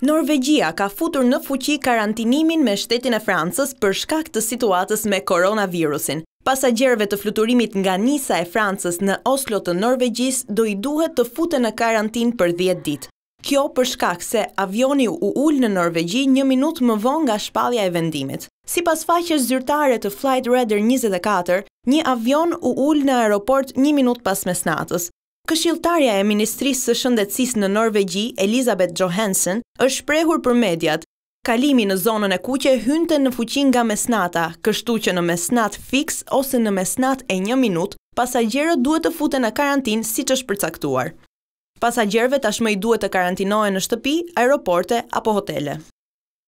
Norvegjia ka futur në fuqi karantinimin me shtetin e Francës për shkak të situatës me koronavirusin. Pasagjerve të fluturimit nga Nisa e Francës në Oslo të Norvegjis do i duhet të fute në karantin për 10 dit. Kjo për shkak se avioni u ull në Norvegji një minut më vonë nga shpalja e vendimit. Si pas faqës zyrtare të Flight Radar 24, një avion u ull në aeroport një minut pas mesnatës. Këshilltarja e Ministrisë së Shëndetësisë në Norvegji, Elizabeth Johansen, është shprehur për mediat. Kalimi në zonën e kuqe hynte në fuqi nga mesnata, kështu që në mesnat fiks ose në mesnat e 1 minutë, pasagerët duhet të futen në karantinë siç është përcaktuar. Pasagerëve tashmë i duhet të karantinohen në shtëpi, aeroporte apo hotele.